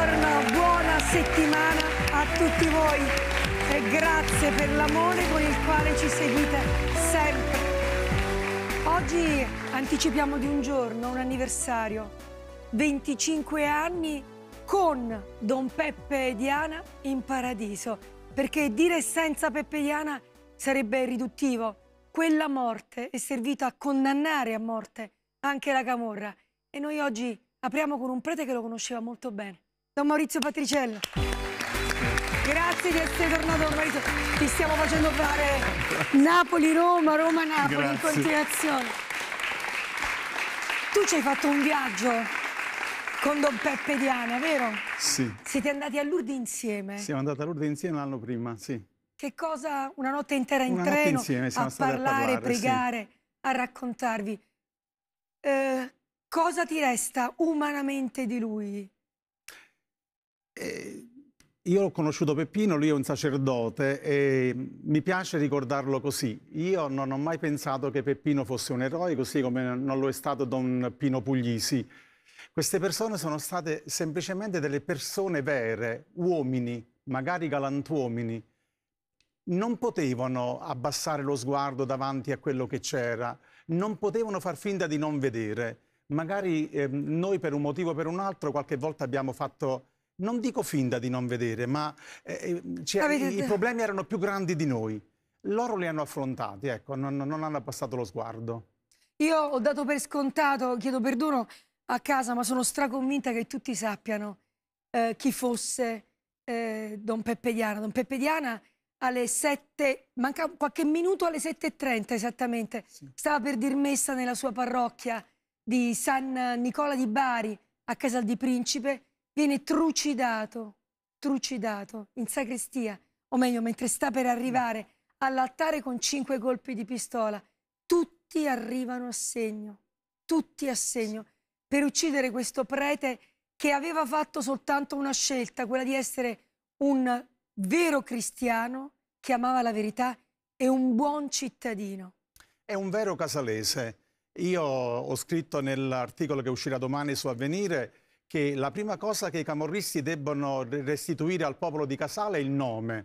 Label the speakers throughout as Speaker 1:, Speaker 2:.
Speaker 1: buongiorno, buona settimana a tutti voi e grazie per l'amore con il quale ci seguite sempre. Oggi anticipiamo di un giorno, un anniversario, 25 anni con Don Peppe e Diana in paradiso, perché dire senza Peppe e Diana sarebbe riduttivo. Quella morte è servita a condannare a morte anche la Camorra e noi oggi apriamo con un prete che lo conosceva molto bene. Don Maurizio Patriciello. Grazie di essere tornato Maurizio. Ti stiamo facendo fare Napoli-Roma, Roma-Napoli in continuazione. Tu ci hai fatto un viaggio con Don Peppe Diana, vero? Sì. Siete andati a Lourdes insieme? Siamo
Speaker 2: andati a Lourdes insieme l'anno prima, sì.
Speaker 1: Che cosa? Una notte intera in Una treno insieme, a, parlare, a parlare, pregare, sì. a raccontarvi. Eh, cosa ti resta umanamente di lui?
Speaker 2: Io ho conosciuto Peppino, lui è un sacerdote e mi piace ricordarlo così. Io non ho mai pensato che Peppino fosse un eroe, così come non lo è stato Don Pino Puglisi. Queste persone sono state semplicemente delle persone vere, uomini, magari galantuomini. Non potevano abbassare lo sguardo davanti a quello che c'era, non potevano far finta di non vedere. Magari eh, noi per un motivo o per un altro qualche volta abbiamo fatto non dico finta di non vedere, ma eh, eh cioè, i, i problemi erano più grandi di noi. Loro li hanno affrontati, ecco, non, non hanno abbassato lo sguardo.
Speaker 1: Io ho dato per scontato, chiedo perdono a casa, ma sono straconvinta che tutti sappiano eh, chi fosse eh, Don Peppe Diana. Don Peppe Diana alle 7, manca qualche minuto alle 7.30 esattamente, sì. stava per dir messa nella sua parrocchia di San Nicola di Bari a Casal di Principe viene trucidato, trucidato in sacrestia, o meglio, mentre sta per arrivare all'altare con cinque colpi di pistola. Tutti arrivano a segno, tutti a segno, per uccidere questo prete che aveva fatto soltanto una scelta, quella di essere un vero cristiano che amava la verità e un buon cittadino. È un vero
Speaker 2: casalese. Io ho scritto nell'articolo che uscirà domani su Avvenire che la prima cosa che i camorristi debbono restituire al popolo di Casale è il nome,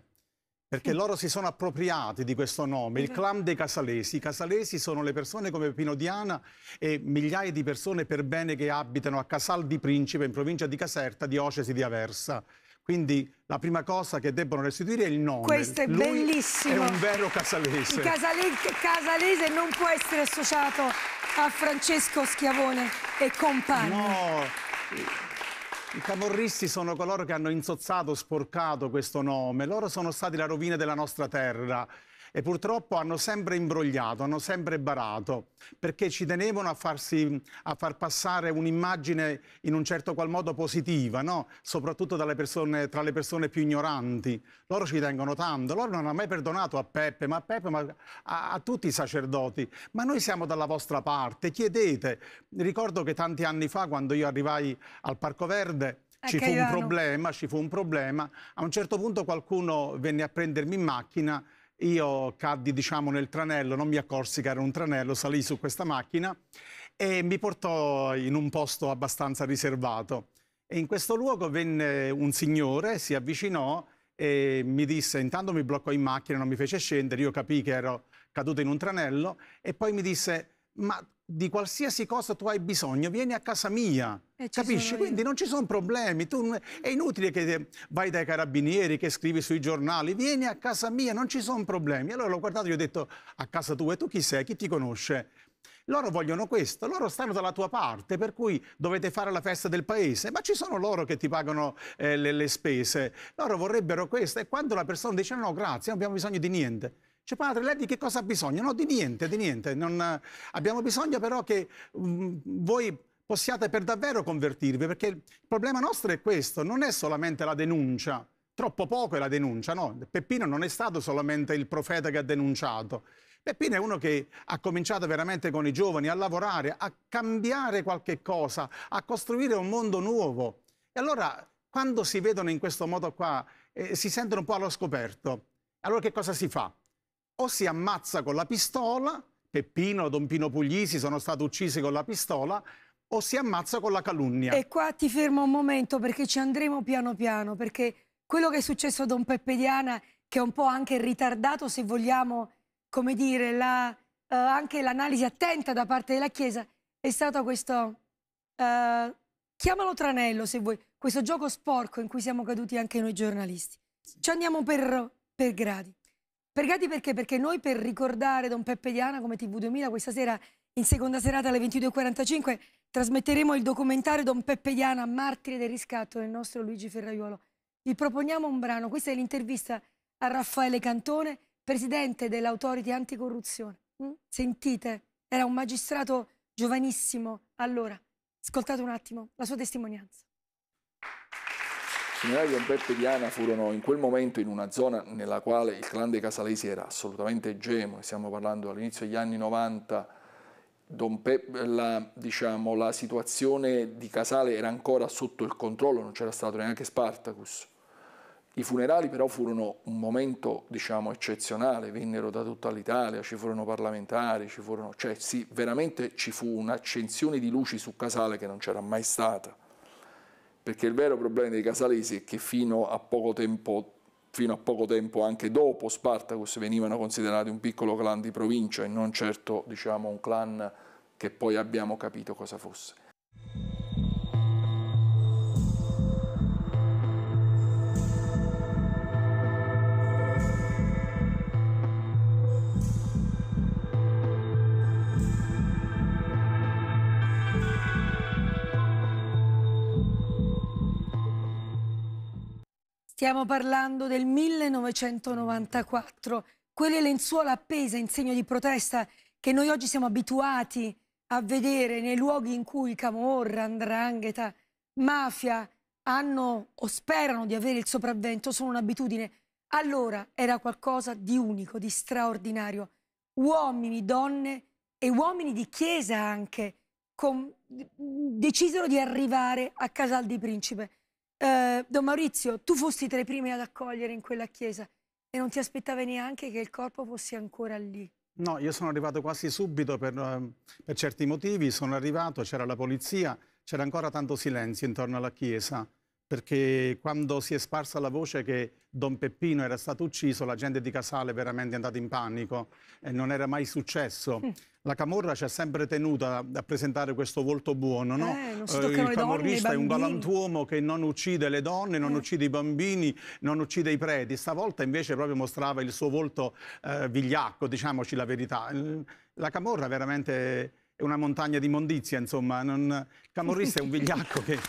Speaker 2: perché mm. loro si sono appropriati di questo nome, il mm-hmm. clan dei casalesi. I casalesi sono le persone come Pino Diana e migliaia di persone per bene che abitano a Casal di Principe, in provincia di Caserta, diocesi di Aversa. Quindi la prima cosa che debbono restituire è il nome. Questo è Lui bellissimo. È un vero casalese. Il casale
Speaker 1: casalese non può essere associato a Francesco Schiavone e compagni. No,
Speaker 2: i camorristi sono coloro che hanno insozzato, sporcato questo nome. Loro sono stati la rovina della nostra terra e purtroppo hanno sempre imbrogliato, hanno sempre barato, perché ci tenevano a, farsi, a far passare un'immagine in un certo qual modo positiva, no? soprattutto persone, tra le persone più ignoranti. Loro ci tengono tanto, loro non hanno mai perdonato a Peppe, ma a Peppe, ma a, a tutti i sacerdoti. Ma noi siamo dalla vostra parte, chiedete. Ricordo che tanti anni fa, quando io arrivai al Parco Verde, eh, ci fu, problema, ci fu un problema, a un certo punto qualcuno venne a prendermi in macchina io caddi diciamo nel tranello, non mi accorsi che era un tranello, salì su questa macchina e mi portò in un posto abbastanza riservato. E in questo luogo venne un signore, si avvicinò e mi disse, intanto mi bloccò in macchina, non mi fece scendere, io capii che ero caduto in un tranello e poi mi disse, ma di qualsiasi cosa tu hai bisogno, vieni a casa mia. Capisci? Quindi non ci sono problemi. Tu, è inutile che vai dai carabinieri, che scrivi sui giornali, vieni a casa mia, non ci sono problemi. Allora l'ho guardato e gli ho detto, a casa tua, e tu chi sei? Chi ti conosce? Loro vogliono questo, loro stanno dalla tua parte, per cui dovete fare la festa del paese, ma ci sono loro che ti pagano eh, le, le, spese, loro vorrebbero questo e quando la persona dice no grazie, non abbiamo bisogno di niente, cioè, padre, lei di che cosa ha bisogno? No, di niente, di niente. Non... Abbiamo bisogno però che mh, mm, voi possiate per davvero convertirvi, perché il problema nostro è questo, non è solamente la denuncia. Troppo poco è la denuncia, no? Peppino non è stato solamente il profeta che ha denunciato. Peppino è uno che ha cominciato veramente con i giovani a lavorare, a cambiare qualche cosa, a costruire un mondo nuovo. E allora, quando si vedono in questo modo qua, eh, si sentono un po' allo scoperto. Allora che cosa si fa? o si ammazza con la pistola, Peppino, Don Pino Puglisi sono stati uccisi con la pistola, o si ammazza con la calunnia. E
Speaker 1: qua ti fermo un momento perché ci andremo piano piano, perché quello che è successo a Don Peppe Diana, che è un po' anche ritardato, se vogliamo, come dire, la, eh, anche l'analisi attenta da parte della Chiesa, è stato questo, eh, chiamalo tranello se vuoi, questo gioco sporco in cui siamo caduti anche noi giornalisti. Ci andiamo per, per gradi. Pregati perché? Perché noi per ricordare Don Peppe Diana come TV2000 questa sera in seconda serata alle 22.45 trasmetteremo il documentario Don Peppe Diana, martire del riscatto del nostro Luigi Ferraiuolo. Vi proponiamo un brano, questa è l'intervista a Raffaele Cantone, presidente dell'Autority Anticorruzione. Mm? Sentite, era un magistrato giovanissimo allora. Ascoltate un attimo la sua testimonianza
Speaker 3: funerali di Alberto e Diana furono in quel momento in una zona nella quale il clan dei Casalesi era assolutamente egemone, stiamo parlando all'inizio degli anni 90, Pe, la, diciamo, la, situazione di Casale era ancora sotto il controllo, non c'era stato neanche Spartacus. I funerali però furono un momento diciamo, eccezionale, vennero da tutta l'Italia, ci furono parlamentari, ci furono, cioè sì, veramente ci fu un'accensione di luci su Casale che non c'era mai stata perché il vero problema dei Casalesi è che fino a poco tempo fino a poco tempo anche dopo Spartacus venivano considerati un piccolo clan di provincia e non certo diciamo, un clan che poi abbiamo capito cosa fosse.
Speaker 1: Stiamo parlando del 1994, quelle lenzuola appese in segno di protesta che noi oggi siamo abituati a vedere nei luoghi in cui Camorra, Andrangheta, mafia hanno o sperano di avere il sopravvento, sono un'abitudine. Allora era qualcosa di unico, di straordinario. Uomini, donne e uomini di chiesa anche con... decisero di arrivare a Casal di Principe eh, Don Maurizio, tu fosti tra i primi ad accogliere in quella chiesa e non ti aspettavi neanche che il corpo fosse ancora lì.
Speaker 2: No, io sono arrivato quasi subito per, ehm, per certi motivi, sono arrivato, c'era la polizia, c'era ancora tanto silenzio intorno alla chiesa perché quando si è sparsa la voce che Don Peppino era stato ucciso, la gente di Casale è veramente andata in panico e non era mai successo. Mm. La Camorra ci ha sempre tenuto a, a presentare questo volto buono, no? eh, eh, il camorrista donne, è un galantuomo che non uccide le donne, non eh. uccide i bambini, non uccide i preti. Stavolta invece proprio mostrava il suo volto eh, vigliacco, diciamoci la verità. La Camorra veramente è una montagna di mondizia, insomma. Il camorrista è un vigliacco che...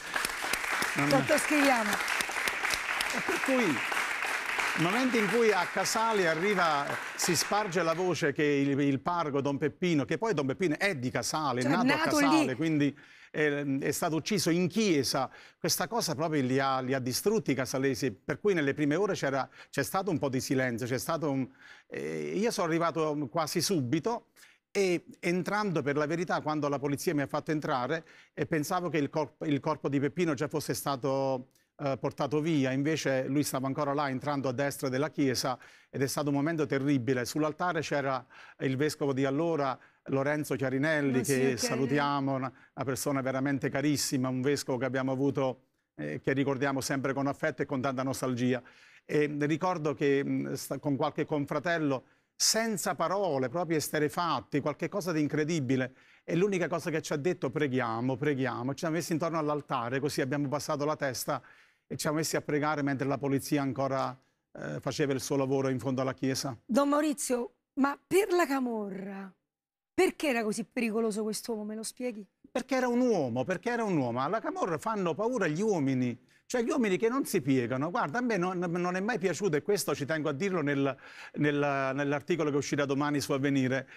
Speaker 2: Dottor
Speaker 1: Stigliano. E per cui il
Speaker 2: momento in cui a Casale arriva, si sparge la voce che il, il pargo Don Peppino, che poi Don Peppino è di Casale, cioè, è nato, nato, a Casale, lì. quindi è, è, stato ucciso in chiesa, questa cosa proprio li ha, li ha distrutti i casalesi, per cui nelle prime ore c'è stato un po' di silenzio, un, eh, io sono arrivato quasi subito e entrando per la verità quando la polizia mi ha fatto entrare e pensavo che il, corp il corpo di Peppino già fosse stato eh, portato via, invece lui stava ancora là entrando a destra della chiesa ed è stato un momento terribile. Sull'altare c'era il vescovo di allora Lorenzo Chiarinelli, ah, sì, che salutiamo, una, una persona veramente carissima, un vescovo che abbiamo avuto, eh, che ricordiamo sempre con affetto e con tanta nostalgia. E ricordo che mh, mm, con qualche confratello senza parole, proprio esterefatti, qualcosa di incredibile. E l'unica cosa che ci ha detto, preghiamo, preghiamo. Ci siamo messi intorno all'altare, così abbiamo passato la testa e ci siamo messi a pregare mentre la polizia ancora eh, faceva il suo lavoro in fondo alla chiesa.
Speaker 1: Don Maurizio, ma per la Camorra, perché era così pericoloso questo uomo, Me lo spieghi?
Speaker 2: Perché era un uomo, perché era un uomo. Alla Camorra fanno paura gli uomini cioè gli uomini che non si piegano, guarda, a me non, non è mai piaciuto, e questo ci tengo a dirlo nel, nel, nell'articolo che uscirà domani su Avvenire,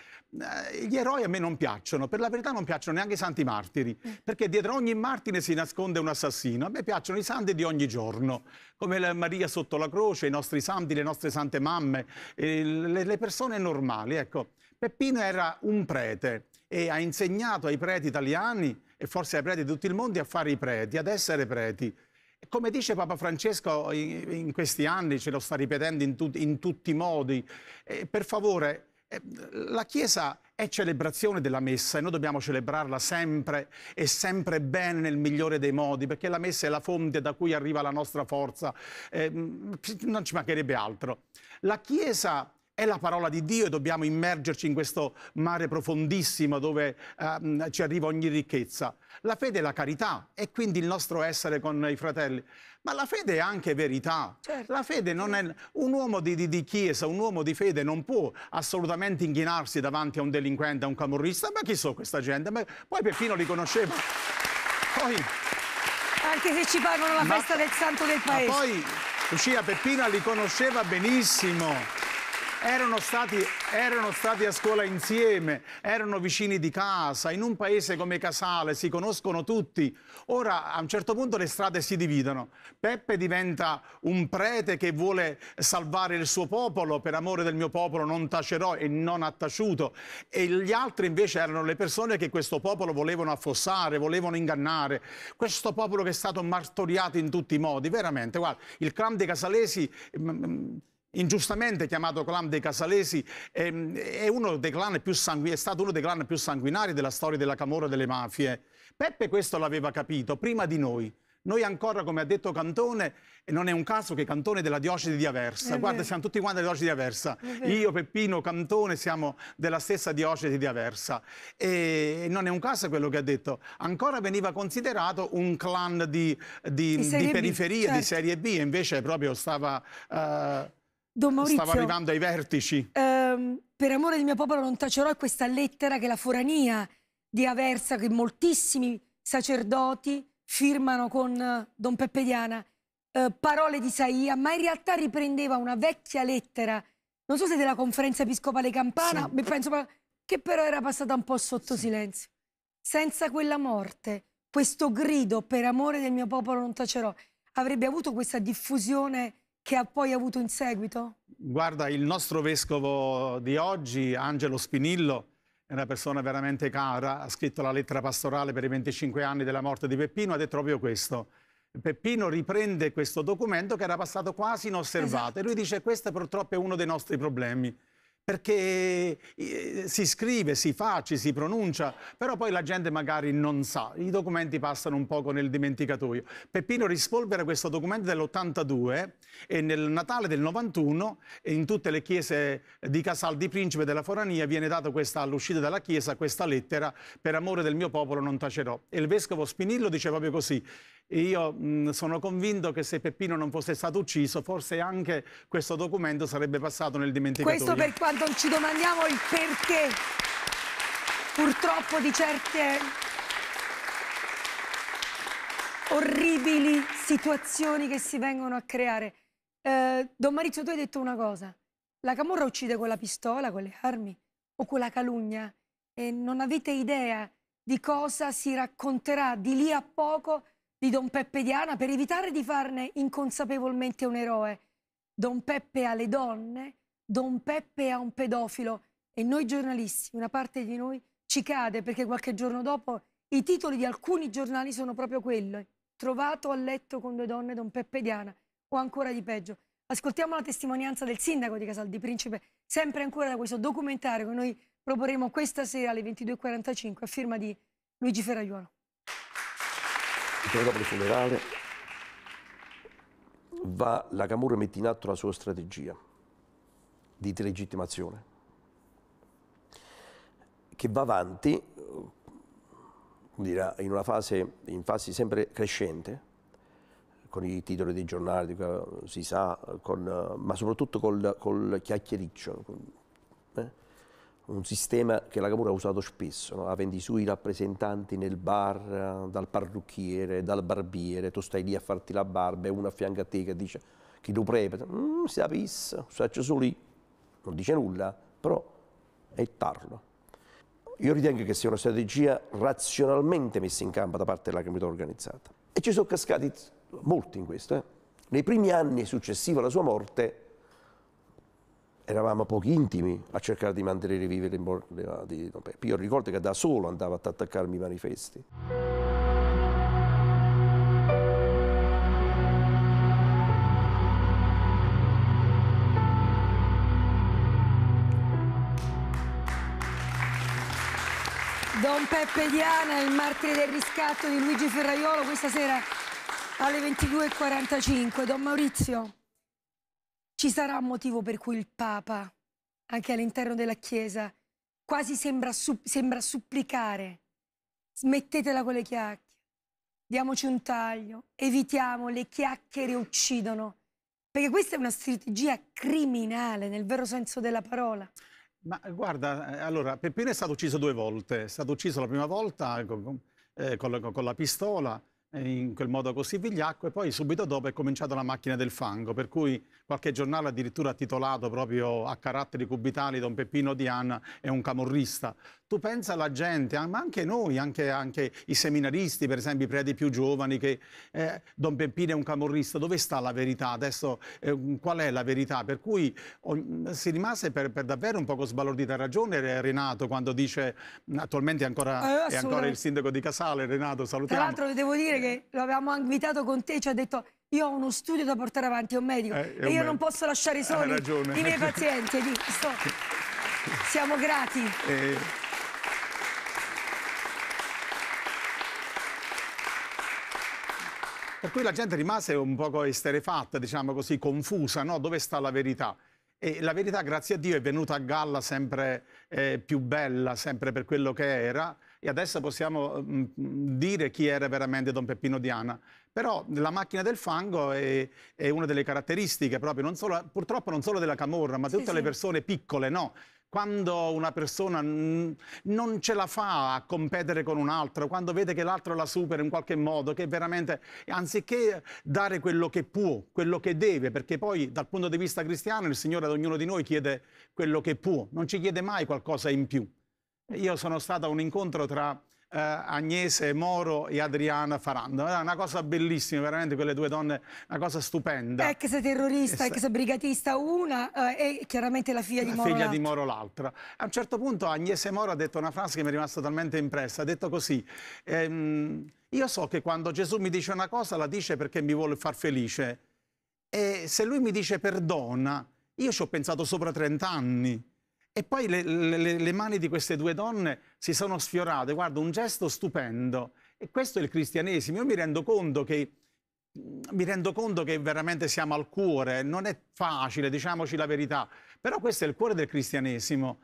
Speaker 2: eh, gli eroi a me non piacciono, per la verità non piacciono neanche i santi martiri, mm. perché dietro ogni martire si nasconde un assassino, a me piacciono i santi di ogni giorno, come Maria sotto la croce, i nostri santi, le nostre sante mamme, le, le persone normali, ecco. Peppino era un prete e ha insegnato ai preti italiani e forse ai preti di tutto il mondo a fare i preti, ad essere preti. Come dice Papa Francesco in, in questi anni, ce lo sta ripetendo in, tut, in tutti i modi, eh, per favore, eh, la Chiesa è celebrazione della messa e noi dobbiamo celebrarla sempre e sempre bene nel migliore dei modi, perché la messa è la fonte da cui arriva la nostra forza, eh, non ci mancherebbe altro. La Chiesa è la parola di Dio e dobbiamo immergerci in questo mare profondissimo dove ehm, ci arriva ogni ricchezza. La fede è la carità e quindi il nostro essere con i fratelli. Ma la fede è anche verità. Certo. La fede non è... Un uomo di, di, di, chiesa, un uomo di fede non può assolutamente inchinarsi davanti a un delinquente, a un camorrista. Ma chi so questa gente? Ma poi Peppino li conosceva. Poi... Anche se ci pagano la ma, festa del santo del paese. Ma poi Lucia Peppina li conosceva benissimo. Erano stati, erano stati, a scuola insieme, erano vicini di casa, in un paese come Casale, si conoscono tutti. Ora a un certo punto le strade si dividono. Peppe diventa un prete che vuole salvare il suo popolo, per amore del mio popolo non tacerò e non ha taciuto. E gli altri invece erano le persone che questo popolo volevano affossare, volevano ingannare. Questo popolo che è stato martoriato in tutti i modi, veramente, guarda, il clan dei casalesi mm, mm, ingiustamente chiamato clan dei Casalesi, ehm, è, dei sangu- è, stato uno dei clan più sanguinari della storia della Camorra e delle mafie. Peppe questo l'aveva capito prima di noi. Noi ancora, come ha detto Cantone, e non è un caso che Cantone è della diocesi di Aversa. È Guarda, vero. siamo tutti quanti della diocesi di Aversa. Io, Peppino, Cantone siamo della stessa diocesi di Aversa. E non è un caso quello che ha detto. Ancora veniva considerato un clan di, di, di, di periferia, certo. di serie B, e invece proprio stava... Uh, Don Maurizio, Stava arrivando ai vertici.
Speaker 1: Ehm, per amore del mio popolo non tacerò questa lettera che la forania di Aversa, che moltissimi sacerdoti firmano con eh, Don Peppe Diana, eh, parole di Saia, ma in realtà riprendeva una vecchia lettera, non so se della conferenza episcopale campana, sì. penso, che però era passata un po' sotto sì. silenzio. Senza quella morte, questo grido per amore del mio popolo non tacerò, avrebbe avuto questa diffusione che ha poi avuto in seguito?
Speaker 2: Guarda, il nostro vescovo di oggi, Angelo Spinillo, è una persona veramente cara, ha scritto la lettera pastorale per i 25 anni della morte di Peppino, ha detto proprio questo. Peppino riprende questo documento che era passato quasi inosservato esatto. e lui esatto. dice questo purtroppo è uno dei nostri problemi perché eh, si scrive, si fa, ci si pronuncia, però poi la gente magari non sa, i documenti passano un poco nel dimenticatoio. Peppino rispolvera questo documento dell'82 e nel Natale del 91 eh, in tutte le chiese eh, di Casal di Principe della Forania viene data questa, all'uscita dalla chiesa questa lettera per amore del mio popolo non tacerò. E il vescovo Spinillo dice proprio così, io mh, mm, sono convinto che se Peppino non fosse stato ucciso, forse anche questo documento sarebbe passato nel dimenticatoio. Questo per
Speaker 1: quanto ci domandiamo il perché, purtroppo, di certe orribili situazioni che si vengono a creare. Eh, Don Maurizio, tu hai detto una cosa. La Camorra uccide con la pistola, con le armi o con la calugna E non avete idea di cosa si racconterà di lì a poco di Don Peppe Diana per evitare di farne inconsapevolmente un eroe. Don Peppe alle donne, Don Peppe a un pedofilo e noi giornalisti, una parte di noi ci cade perché qualche giorno dopo i titoli di alcuni giornali sono proprio quelli. Trovato a letto con due donne Don Peppe Diana o ancora di peggio. Ascoltiamo la testimonianza del sindaco di Casal di Principe, sempre ancora da questo documentario che noi proporremo questa sera alle 22.45 a firma di Luigi Ferraiuolo.
Speaker 3: Poco dopo il funerale va, la Camorra mette in atto la sua strategia di delegittimazione che va avanti in una fase, in fase sempre crescente con i titoli dei giornali, si sa, con, ma soprattutto col, col chiacchiericcio, un sistema che la Camura ha usato spesso, no? avendo i suoi rappresentanti nel bar, eh, dal parrucchiere, dal barbiere, tu stai lì a farti la barba e uno a fianco a te che dice chi lo prepara, mm, si apissa, saccio solo lì, non dice nulla, però è tarlo. Io ritengo che sia una strategia razionalmente messa in campo da parte della criminalità organizzata. E ci sono cascati molti in questo. Eh? Nei primi anni successivi alla sua morte eravamo pochi intimi a cercare di mantenere vive le morte di Don Peppe. Io ricordo che da solo andavo ad attaccarmi i manifesti.
Speaker 1: Don Peppe Diana, il martire del riscatto di Luigi Ferraiolo questa sera alle 22.45. Don Maurizio. Ci sarà un motivo per cui il Papa, anche all'interno della Chiesa, quasi sembra, su sembra supplicare. Smettetela con le chiacchiere, diamoci un taglio, evitiamo, le chiacchiere uccidono. Perché questa è una strategia criminale nel vero senso della parola.
Speaker 2: Ma guarda, eh, allora, Peppino è stato ucciso due volte. È stato ucciso la prima volta eh, con, con, la pistola in quel modo così vigliacco e poi subito dopo è cominciata la macchina del fango, per cui qualche giornale addirittura ha titolato proprio a caratteri cubitali Don Peppino Di Anna è un camorrista. Tu pensa alla gente, ma anche noi, anche, anche i seminaristi, per esempio i preti più giovani, che eh, Don Peppino è un camorrista, dove sta la verità? Adesso eh, qual è la verità? Per cui oh, si rimase per, per, davvero un poco sbalordita. Ha ragione Renato quando dice, attualmente ancora, eh, è ancora il sindaco di Casale, Renato salutiamo. Tra
Speaker 1: l'altro devo dire che eh. lo avevamo invitato con te ci ha detto io ho uno studio da portare avanti, un medico eh, e un io medico. non posso lasciare eh, soli i miei pazienti. Sto... Siamo grati. Eh. Per
Speaker 2: cui la gente rimase un poco esterefatta, diciamo così, confusa, no? dove sta la verità? E la verità, grazie a Dio, è venuta a galla sempre eh, più bella, sempre per quello che era, e adesso possiamo mh, mm, dire chi era veramente Don Peppino Diana. Però la macchina del fango è, è una delle caratteristiche proprio, non solo, purtroppo non solo della Camorra, ma di tutte sì, le persone piccole, no? quando una persona non ce la fa a competere con un altro, quando vede che l'altro la supera in qualche modo, che veramente, anziché dare quello che può, quello che deve, perché poi dal punto di vista cristiano il Signore ad ognuno di noi chiede quello che può, non ci chiede mai qualcosa in più io sono stato a un incontro tra eh, Agnese Moro e Adriana Faranda. Era una cosa bellissima, veramente quelle due donne, una cosa stupenda. Ex eh, terrorista, ex
Speaker 1: brigatista una eh, e chiaramente la figlia di Moro. La figlia di
Speaker 2: Moro l'altra. A un certo punto Agnese Moro ha detto una frase che mi è rimasta talmente impressa, ha detto così. Ehm, io so che quando Gesù mi dice una cosa la dice perché mi vuole far felice e se lui mi dice perdona, io ci ho pensato sopra 30 anni. E poi le, le, le, mani di queste due donne si sono sfiorate, guarda, un gesto stupendo. E questo è il cristianesimo. Io mi rendo conto che, rendo conto che veramente siamo al cuore, non è facile, diciamoci la verità, però questo è il cuore del cristianesimo.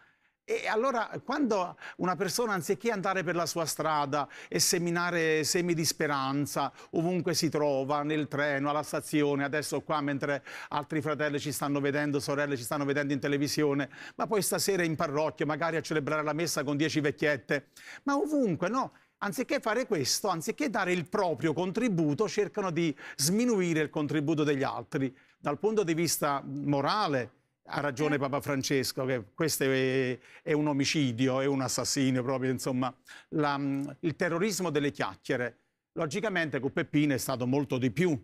Speaker 2: E allora quando una persona anziché andare per la sua strada e seminare semi di speranza ovunque si trova, nel treno, alla stazione, adesso qua mentre altri fratelli ci stanno vedendo, sorelle ci stanno vedendo in televisione, ma poi stasera in parrocchio magari a celebrare la messa con dieci vecchiette, ma ovunque no? anziché fare questo, anziché dare il proprio contributo, cercano di sminuire il contributo degli altri dal punto di vista morale, ha ragione eh. Papa Francesco che questo è, è un omicidio, è un assassino proprio, insomma, la, mm, il terrorismo delle chiacchiere. Logicamente con Peppino è stato molto di più.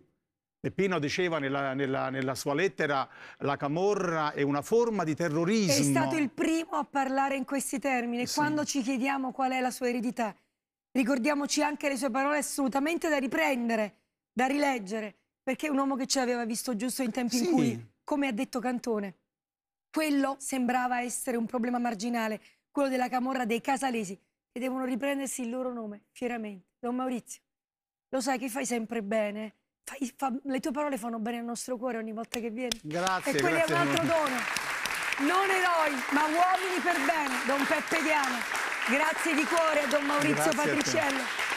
Speaker 2: Peppino diceva nella, nella, nella sua lettera la camorra è una forma di terrorismo. È stato il
Speaker 1: primo a parlare in questi termini. Sì. Quando ci chiediamo qual è la sua eredità, ricordiamoci anche le sue parole assolutamente da riprendere, da rileggere, perché è un uomo che ci aveva visto giusto in tempi sì. in cui, come ha detto Cantone, quello sembrava essere un problema marginale, quello della camorra dei casalesi, che devono riprendersi il loro nome fieramente. Don Maurizio, lo sai che fai sempre bene. Fai, fa, le tue parole fanno bene al nostro cuore ogni volta che vieni. Grazie. E quello è un altro dono. Non eroi, ma uomini per bene, Don Peppe Diana. Grazie di cuore, a Don Maurizio Grazie Patriciello.